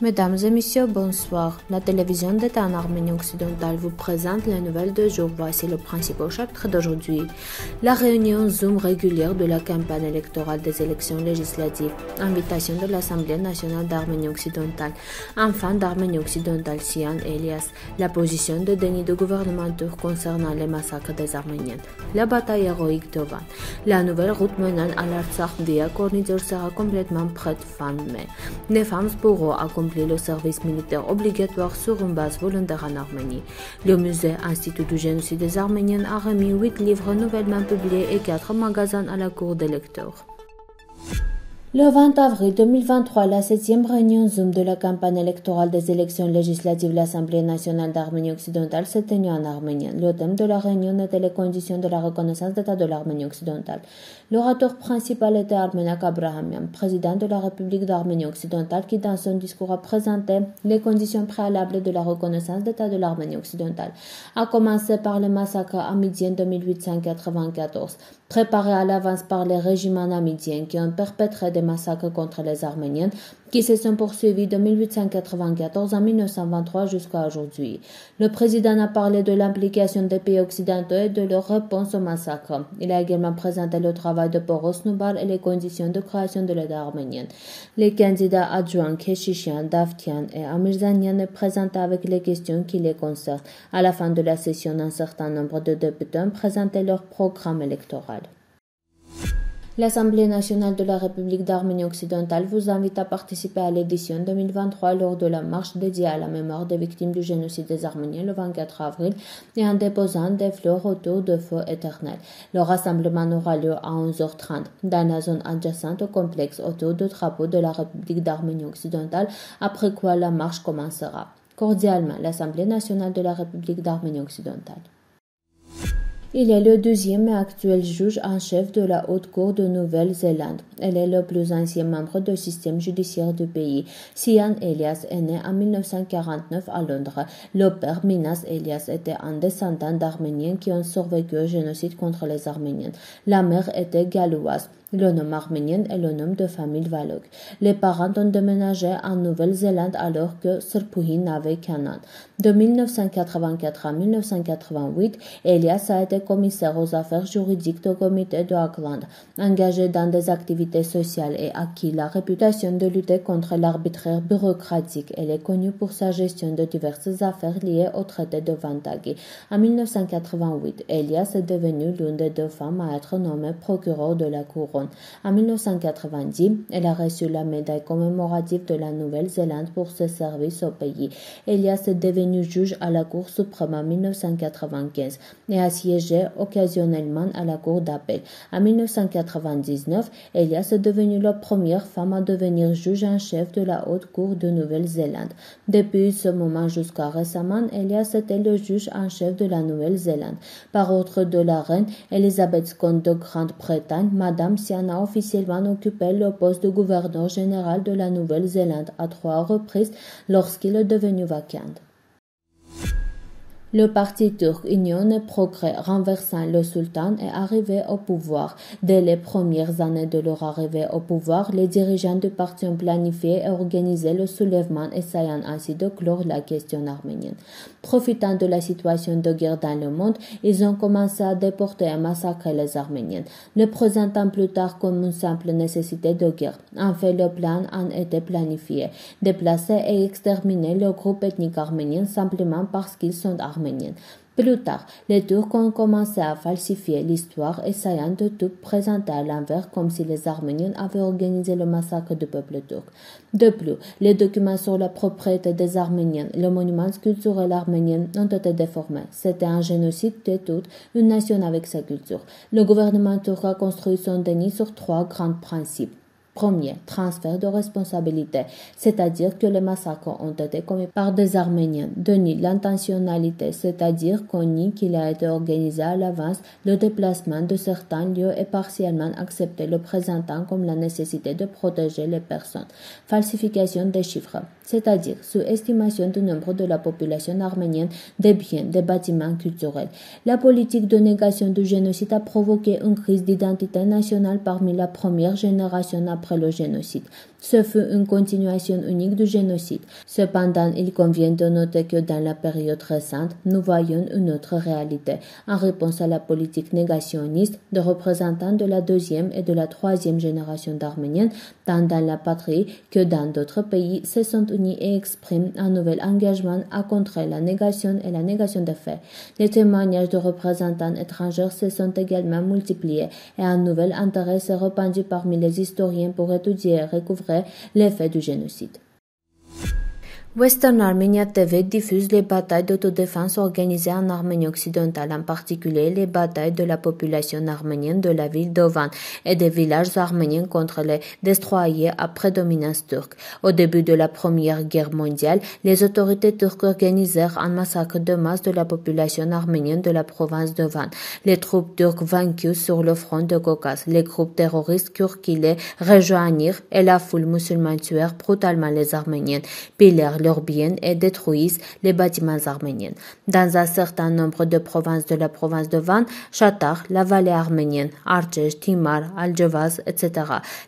Mesdames et messieurs, bonsoir. La télévision d'État en Arménie occidentale vous présente les nouvelles de jour. Voici le principal chapitre d'aujourd'hui. La réunion Zoom régulière de la campagne électorale des élections législatives. Invitation de l'Assemblée nationale d'Arménie occidentale. Enfin d'Arménie occidentale, Sian Elias. La position de déni du gouvernement turc concernant les massacres des Arméniens. La bataille héroïque d'Ovan. La nouvelle route menant à l'Artsakh via Kornidzer sera complètement prête fin mai. Les femmes pourront accomplir le service militaire obligatoire sur une base volontaire en Arménie. Le musée Institut du génocide des Arméniens a remis 8 livres nouvellement publiés et 4 magasins à la cour des lecteurs. Le 20 avril 2023, la septième réunion Zoom de la campagne électorale des élections législatives de l'Assemblée nationale d'Arménie occidentale s'est tenue en Arménie. Le thème de la réunion était les conditions de la reconnaissance d'État de l'Arménie occidentale. L'orateur principal était Armenak Abrahamian, président de la République d'Arménie occidentale, qui dans son discours a présenté les conditions préalables de la reconnaissance d'État de l'Arménie occidentale, A commencer par le massacre amidien de 1894, préparé à l'avance par les régiments qui ont perpétré des massacres contre les Arméniens qui se sont poursuivis de 1894 à 1923 jusqu'à aujourd'hui. Le président a parlé de l'implication des pays occidentaux et de leur réponse au massacre. Il a également présenté le travail de Boros et les conditions de création de l'aide arménienne. Les candidats adjoints Keshishian, Daftian et Amirzanian présentés avec les questions qui les concernent. À la fin de la session, un certain nombre de députés ont présenté leur programme électoral. L'Assemblée nationale de la République d'Arménie occidentale vous invite à participer à l'édition 2023 lors de la marche dédiée à la mémoire des victimes du génocide des Arméniens le 24 avril et en déposant des fleurs autour de feu éternel. Le rassemblement aura lieu à 11h30 dans la zone adjacente au complexe autour de drapeau de la République d'Arménie occidentale, après quoi la marche commencera. Cordialement, l'Assemblée nationale de la République d'Arménie occidentale. Il est le deuxième et actuel juge en chef de la Haute Cour de Nouvelle-Zélande. Elle est le plus ancien membre du système judiciaire du pays. Sian Elias est né en 1949 à Londres. Le père Minas Elias était un descendant d'Arméniens qui ont survécu au génocide contre les Arméniens. La mère était galloise. Le nom arménien est le nom de famille Valok. Les parents ont déménagé en Nouvelle-Zélande alors que Serpouhin n'avait qu'un an. De 1984 à 1988, Elias a été commissaire aux affaires juridiques du comité de Auckland, engagé dans des activités sociales et acquis la réputation de lutter contre l'arbitraire bureaucratique. Elle est connue pour sa gestion de diverses affaires liées au traité de Vantagui. En 1988, Elias est devenue l'une des deux femmes à être nommée procureur de la couronne. En 1990, elle a reçu la médaille commémorative de la Nouvelle-Zélande pour ses services au pays. Elias est devenue juge à la Cour suprême en 1995 et a siégé occasionnellement à la Cour d'appel. En 1999, Elias est devenue la première femme à devenir juge en chef de la Haute Cour de Nouvelle-Zélande. Depuis ce moment jusqu'à récemment, Elias était le juge en chef de la Nouvelle-Zélande. Par ordre de la reine Elizabeth II de Grande-Bretagne, Madame Siana officiellement occupait le poste de gouverneur général de la Nouvelle-Zélande à trois reprises lorsqu'il est devenu vacant. Le parti turc Union Progrès renversant le sultan est arrivé au pouvoir. Dès les premières années de leur arrivée au pouvoir, les dirigeants du parti ont planifié et organisé le soulèvement essayant ainsi de clore la question arménienne. Profitant de la situation de guerre dans le monde, ils ont commencé à déporter et massacrer les Arméniens, le présentant plus tard comme une simple nécessité de guerre. En fait, le plan en été planifié, déplacer et exterminer le groupe ethnique arménien simplement parce qu'ils sont arméniens plus tard, les Turcs ont commencé à falsifier l'histoire, essayant de tout présenter à l'envers comme si les Arméniens avaient organisé le massacre du peuple turc. De plus, les documents sur la propriété des Arméniens, le monument sculptural arménien ont été déformés. C'était un génocide de toute une nation avec sa culture. Le gouvernement turc a construit son déni sur trois grands principes. Premier, transfert de responsabilité, c'est-à-dire que les massacres ont été commis par des Arméniens. Denis, l'intentionnalité, c'est-à-dire qu'on nie qu'il a été organisé à l'avance le déplacement de certains lieux et partiellement accepté le présentant comme la nécessité de protéger les personnes. Falsification des chiffres, c'est-à-dire sous-estimation du nombre de la population arménienne des biens, des bâtiments culturels. La politique de négation du génocide a provoqué une crise d'identité nationale parmi la première génération après le génocide. Ce fut une continuation unique du génocide. Cependant, il convient de noter que dans la période récente, nous voyons une autre réalité, en réponse à la politique négationniste de représentants de la deuxième et de la troisième génération d'Arméniens, tant dans la patrie que dans d'autres pays, se sont unis et expriment un nouvel engagement à contrer la négation et la négation des faits. Les témoignages de représentants étrangers se sont également multipliés et un nouvel intérêt s'est répandu parmi les historiens pour étudier et recouvrir l'effet du génocide. Western Armenia TV diffuse les batailles d'autodéfense organisées en Arménie occidentale, en particulier les batailles de la population arménienne de la ville d'Ovan et des villages arméniens contre les destroyers à prédominance turque. Au début de la Première Guerre mondiale, les autorités turques organisèrent un massacre de masse de la population arménienne de la province d'Ovan. Les troupes turques vaincues sur le front de Caucase, les groupes terroristes turcs qui les rejoignirent et la foule musulmane tuèrent brutalement les Arméniens, pillèrent bien et détruisent les bâtiments arméniens. Dans un certain nombre de provinces de la province de Van, Chatar, la vallée arménienne, Arches, Timar, Aljevaz, etc.,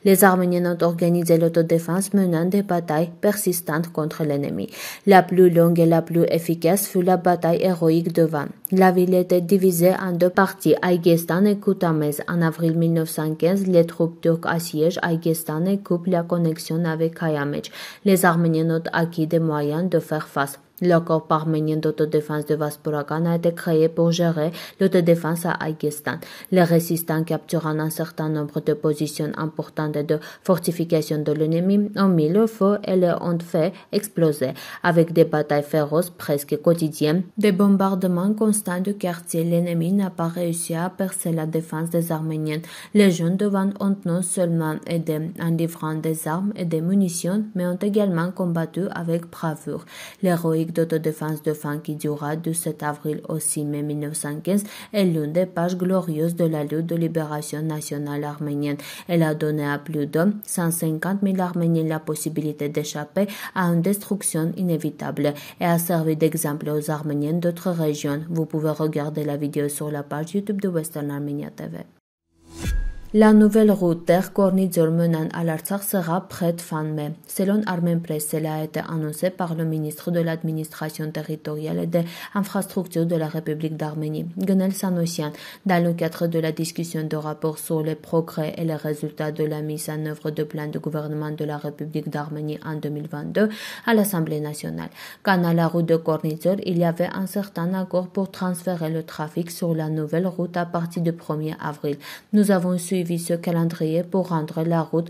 les Arméniens ont organisé l'autodéfense menant des batailles persistantes contre l'ennemi. La plus longue et la plus efficace fut la bataille héroïque de Van. La ville était divisée en deux parties, Aïgestan et Koutamez. En avril 1915, les troupes turques assiègent Aïgestan et coupent la connexion avec Kayamej. Les Arméniens ont acquis des moyens de faire face le corps arménien d'autodéfense de a été créé pour gérer l'autodéfense à Լոտո Les résistants, capturant un certain nombre de positions importantes de fortifications de l'ennemi ont mis le feu et le ont fait exploser avec des batailles féroces presque quotidiennes des bombardements constants du quartier l'ennemi n'a pas réussi à percer la défense des arméniens les jeunes devant ont non seulement aidé en livrant des armes et des munitions mais ont également combattu avec bravure l'héroïque d'autodéfense de fin qui dura du 7 avril au 6 mai 1915 est l'une des pages glorieuses de la lutte de libération nationale arménienne. Elle a donné à plus de 150 000 Arméniens la possibilité d'échapper à une destruction inévitable et a servi d'exemple aux Arméniens d'autres régions. Vous pouvez regarder la vidéo sur la page YouTube de Western Armenia TV. La nouvelle route d'Erkornizor menant à l'Artsakh sera prête fin mai. Selon Press, cela a été annoncé par le ministre de l'administration territoriale et des infrastructures de la République d'Arménie, Gunel Sanossian, dans le cadre de la discussion de rapport sur les progrès et les résultats de la mise en œuvre de plan de gouvernement de la République d'Arménie en 2022 à l'Assemblée nationale. Quant à la route de Kornizor, il y avait un certain accord pour transférer le trafic sur la nouvelle route à partir du 1er avril. Nous avons suivi suivi ce calendrier pour rendre la route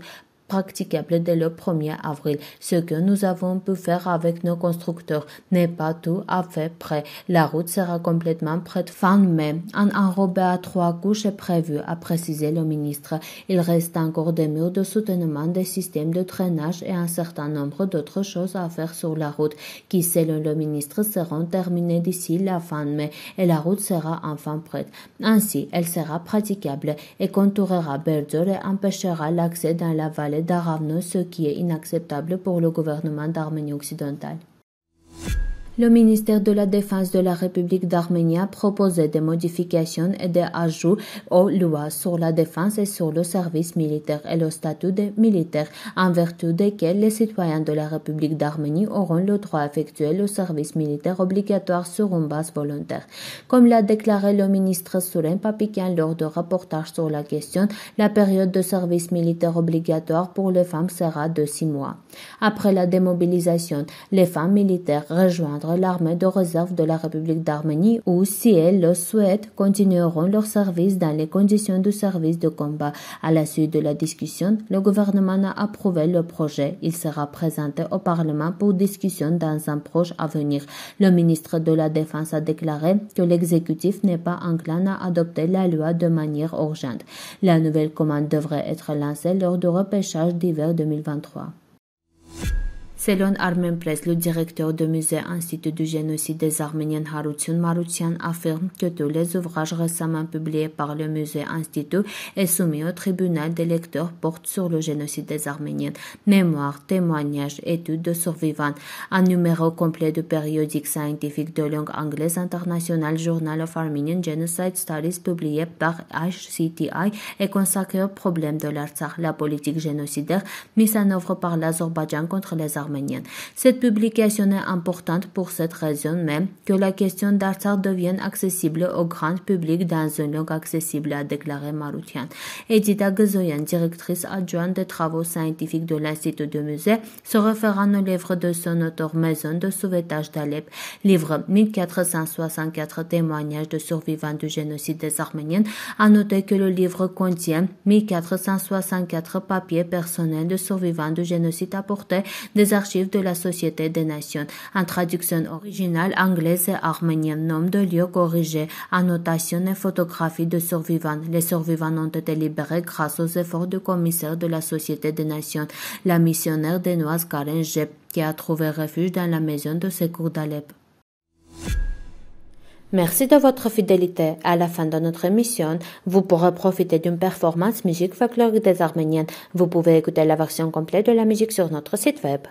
Praticable dès le 1er avril. Ce que nous avons pu faire avec nos constructeurs n'est pas tout à fait prêt. La route sera complètement prête fin mai. Un enrobé à trois couches est prévu, a précisé le ministre. Il reste encore des murs de soutenement, des systèmes de traînage et un certain nombre d'autres choses à faire sur la route qui, selon le ministre, seront terminées d'ici la fin mai et la route sera enfin prête. Ainsi, elle sera praticable et contourera Berger et empêchera l'accès dans la vallée d'Aravno, ce qui est inacceptable pour le gouvernement d'Arménie occidentale le ministère de la Défense de la République d'Arménie proposé des modifications et des ajouts aux lois sur la défense et sur le service militaire et le statut des militaires, en vertu desquels les citoyens de la République d'Arménie auront le droit à effectuer le service militaire obligatoire sur une base volontaire. Comme l'a déclaré le ministre Suren Papikian lors de reportage sur la question, la période de service militaire obligatoire pour les femmes sera de six mois. Après la démobilisation, les femmes militaires rejoignent l'armée de réserve de la République d'Arménie ou, si elles le souhaitent, continueront leur service dans les conditions de service de combat. À la suite de la discussion, le gouvernement a approuvé le projet. Il sera présenté au Parlement pour discussion dans un proche avenir. Le ministre de la Défense a déclaré que l'exécutif n'est pas enclin à adopter la loi de manière urgente. La nouvelle commande devrait être lancée lors du repêchage d'hiver 2023. Selon Armen Press, le directeur du musée Institut du génocide des Arméniens Haroutsun Marutsian, affirme que tous les ouvrages récemment publiés par le musée Institut et soumis au tribunal des lecteurs portent sur le génocide des Arméniens. Mémoires, témoignages, études de survivants. Un numéro complet de périodique scientifique de langue anglaise international Journal of Armenian Genocide Studies publié par HCTI est consacré au problème de l'Artsakh, la politique génocidaire mise en œuvre par l'Azerbaïdjan contre les Arméniens cette publication est importante pour cette raison même que la question d'Artsakh devienne accessible au grand public dans un langue accessible, a déclaré Maroutian. Edita Gazoyan, directrice adjointe des travaux scientifiques de l'Institut de musée, se référant au livre de son auteur Maison de sauvetage d'Alep, livre 1464 témoignages de survivants du génocide des Arméniens, a noté que le livre contient 1464 papiers personnels de survivants du génocide apportés des archives de la Société des Nations, en traduction originale anglaise et arménienne, nom de lieu corrigé, annotation et photographie de survivants. Les survivants ont été libérés grâce aux efforts du commissaire de la Société des Nations, la missionnaire danoise Karen Jepp, qui a trouvé refuge dans la maison de secours d'Alep. Merci de votre fidélité. À la fin de notre émission, vous pourrez profiter d'une performance musique folklorique des Arméniennes. Vous pouvez écouter la version complète de la musique sur notre site web.